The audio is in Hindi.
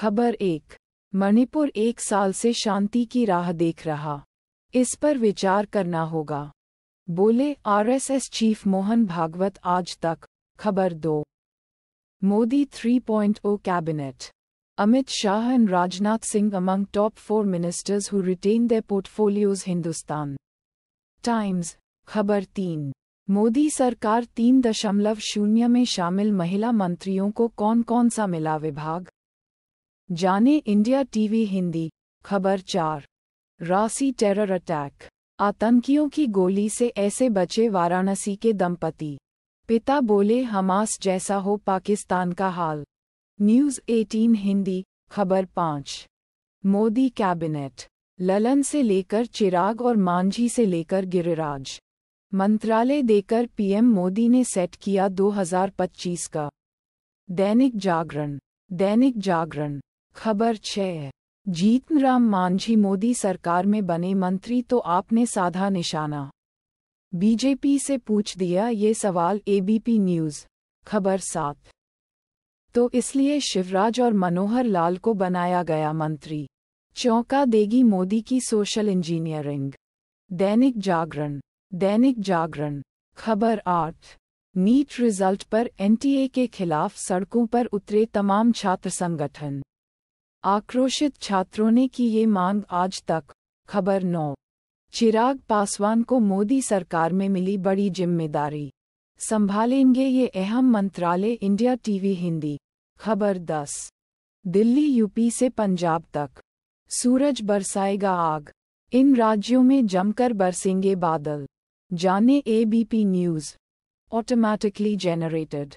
खबर एक मणिपुर एक साल से शांति की राह देख रहा इस पर विचार करना होगा बोले आरएसएस चीफ मोहन भागवत आज तक खबर दो Modi 3.0 cabinet Amit Shah and Rajnath Singh among top four ministers who retain the portfolios Hindustan Times खबर तीन मोदी सरकार तीन दशमलव शून्य में शामिल महिला मंत्रियों को कौन कौन सा मिला विभाग जाने इंडिया टीवी हिंदी खबर चार रासी टेरर अटैक आतंकियों की गोली से ऐसे बचे वाराणसी के दंपति पिता बोले हमास जैसा हो पाकिस्तान का हाल न्यूज़ 18 हिंदी खबर पाँच मोदी कैबिनेट ललन से लेकर चिराग और मांझी से लेकर गिरिराज मंत्रालय देकर पीएम मोदी ने सेट किया 2025 का दैनिक जागरण दैनिक जागरण खबर छह जीतन राम मांझी मोदी सरकार में बने मंत्री तो आपने साधा निशाना बीजेपी से पूछ दिया ये सवाल एबीपी न्यूज़ खबर सात तो इसलिए शिवराज और मनोहर लाल को बनाया गया मंत्री चौंका देगी मोदी की सोशल इंजीनियरिंग दैनिक जागरण दैनिक जागरण खबर आठ नीट रिजल्ट पर एनटीए के खिलाफ सड़कों पर उतरे तमाम छात्र संगठन आक्रोशित छात्रों ने की ये मांग आज तक खबर नौ चिराग पासवान को मोदी सरकार में मिली बड़ी जिम्मेदारी संभालेंगे ये अहम मंत्रालय इंडिया टीवी हिंदी खबर दस दिल्ली यूपी से पंजाब तक सूरज बरसाएगा आग इन राज्यों में जमकर बरसेंगे बादल जाने एबीपी न्यूज़ ऑटोमैटिकली जेनरेटेड